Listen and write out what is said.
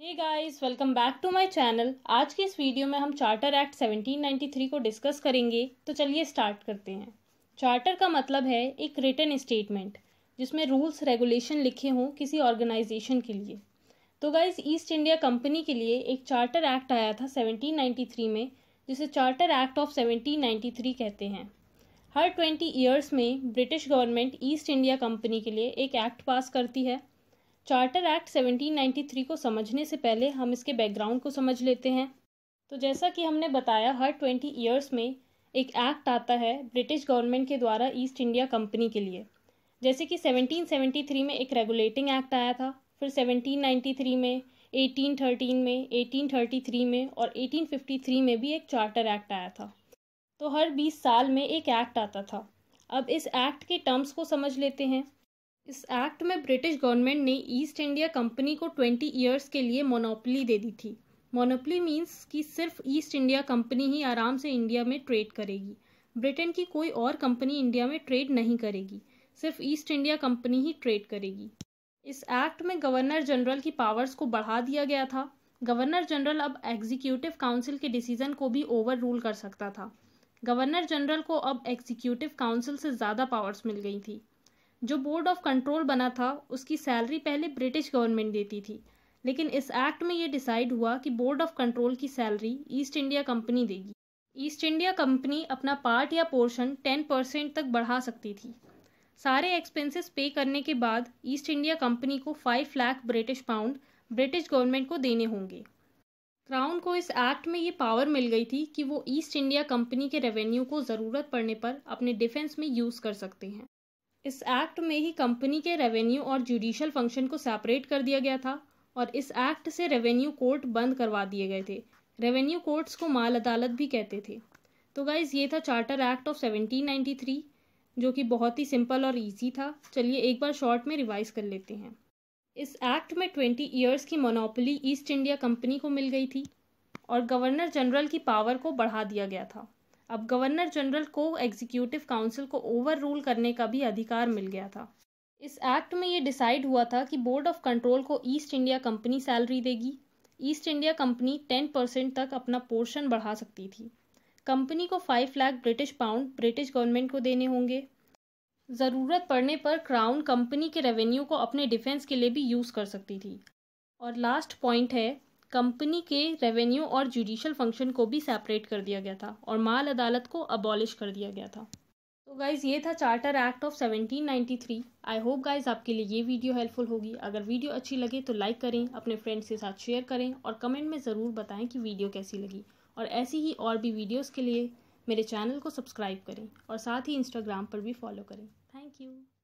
hey guys welcome back to my channel आज के इस वीडियो में हम चार्टर एक्ट 1793 को डिस्कस करेंगे तो चलिए स्टार्ट करते हैं चार्टर का मतलब है एक रिटर्न स्टेटमेंट जिसमें रूल्स रेगुलेशन लिखे हों किसी ऑर्गेनाइजेशन के लिए तो गाइस ईस्ट इंडिया कंपनी के लिए एक चार्टर एक्ट आया था सेवनटीन में जिसे चार्टर एक्ट ऑफ सेवनटीन कहते हैं हर ट्वेंटी ईयर्स में British government East India Company के लिए एक एक्ट पास करती है चार्टर एक्ट 1793 को समझने से पहले हम इसके बैकग्राउंड को समझ लेते हैं तो जैसा कि हमने बताया हर ट्वेंटी ईयर्स में एक एक्ट आता है ब्रिटिश गवर्नमेंट के द्वारा ईस्ट इंडिया कंपनी के लिए जैसे कि 1773 में एक रेगुलेटिंग एक्ट आया था फिर 1793 में 1813 में 1833 में और 1853 में भी एक चार्टर एक्ट आया था तो हर 20 साल में एक एक्ट आता था अब इस एक्ट के टर्म्स को समझ लेते हैं इस एक्ट में ब्रिटिश गवर्नमेंट ने ईस्ट इंडिया कंपनी को ट्वेंटी ईयर्स के लिए मोनोपली दे दी थी मोनोपली मीन्स कि सिर्फ ईस्ट इंडिया कंपनी ही आराम से इंडिया में ट्रेड करेगी ब्रिटेन की कोई और कंपनी इंडिया में ट्रेड नहीं करेगी सिर्फ ईस्ट इंडिया कंपनी ही ट्रेड करेगी इस एक्ट में गवर्नर जनरल की पावर्स को बढ़ा दिया गया था गवर्नर जनरल अब एग्जीक्यूटिव काउंसिल के डिसीजन को भी ओवर रूल कर सकता था गवर्नर जनरल को अब एग्जीक्यूटिव काउंसिल से ज़्यादा पावर्स मिल गई थी जो बोर्ड ऑफ कंट्रोल बना था उसकी सैलरी पहले ब्रिटिश गवर्नमेंट देती थी लेकिन इस एक्ट में ये डिसाइड हुआ कि बोर्ड ऑफ कंट्रोल की सैलरी ईस्ट इंडिया कंपनी देगी ईस्ट इंडिया कंपनी अपना पार्ट या पोर्शन टेन परसेंट तक बढ़ा सकती थी सारे एक्सपेंसेस पे करने के बाद ईस्ट इंडिया कंपनी को five lakh British pound British government को देने होंगे क्राउन को इस एक्ट में ये पावर मिल गई थी कि वो ईस्ट इंडिया कंपनी के रेवेन्यू को ज़रूरत पड़ने पर अपने डिफेंस में यूज़ कर सकते हैं इस एक्ट में ही कंपनी के रेवेन्यू और जुडिशल फंक्शन को सेपरेट कर दिया गया था और इस एक्ट से रेवेन्यू कोर्ट बंद करवा दिए गए थे रेवेन्यू कोर्ट्स को माल अदालत भी कहते थे तो गाइज ये था चार्टर एक्ट ऑफ 1793 जो कि बहुत ही सिंपल और ईजी था चलिए एक बार शॉर्ट में रिवाइज कर लेते हैं इस एक्ट में ट्वेंटी ईयर्स की मोनोपली ईस्ट इंडिया कंपनी को मिल गई थी और गवर्नर जनरल की पावर को बढ़ा दिया गया था अब गवर्नर जनरल को एग्जीक्यूटिव काउंसिल को ओवर रूल करने का भी अधिकार मिल गया था इस एक्ट में ये डिसाइड हुआ था कि बोर्ड ऑफ कंट्रोल को ईस्ट इंडिया कंपनी सैलरी देगी East India Company ten percent तक अपना पोर्शन बढ़ा सकती थी कंपनी को five lakh British pound British government को देने होंगे ज़रूरत पड़ने पर क्राउन कंपनी के रेवेन्यू को अपने डिफेंस के लिए भी यूज़ कर सकती थी और लास्ट पॉइंट है कंपनी के रेवेन्यू और जुडिशल फंक्शन को भी सेपरेट कर दिया गया था और माल अदालत को अबॉलिश कर दिया गया था तो गाइज़ ये था charter act of 1793 I hope guys आपके लिए ये वीडियो हेल्पफुल होगी अगर वीडियो अच्छी लगे तो लाइक करें अपने फ्रेंड्स के साथ शेयर करें और कमेंट में ज़रूर बताएं कि वीडियो कैसी लगी और ऐसी ही और भी वीडियोज़ के लिए मेरे चैनल को सब्सक्राइब करें और साथ ही इंस्टाग्राम पर भी फॉलो करें थैंक यू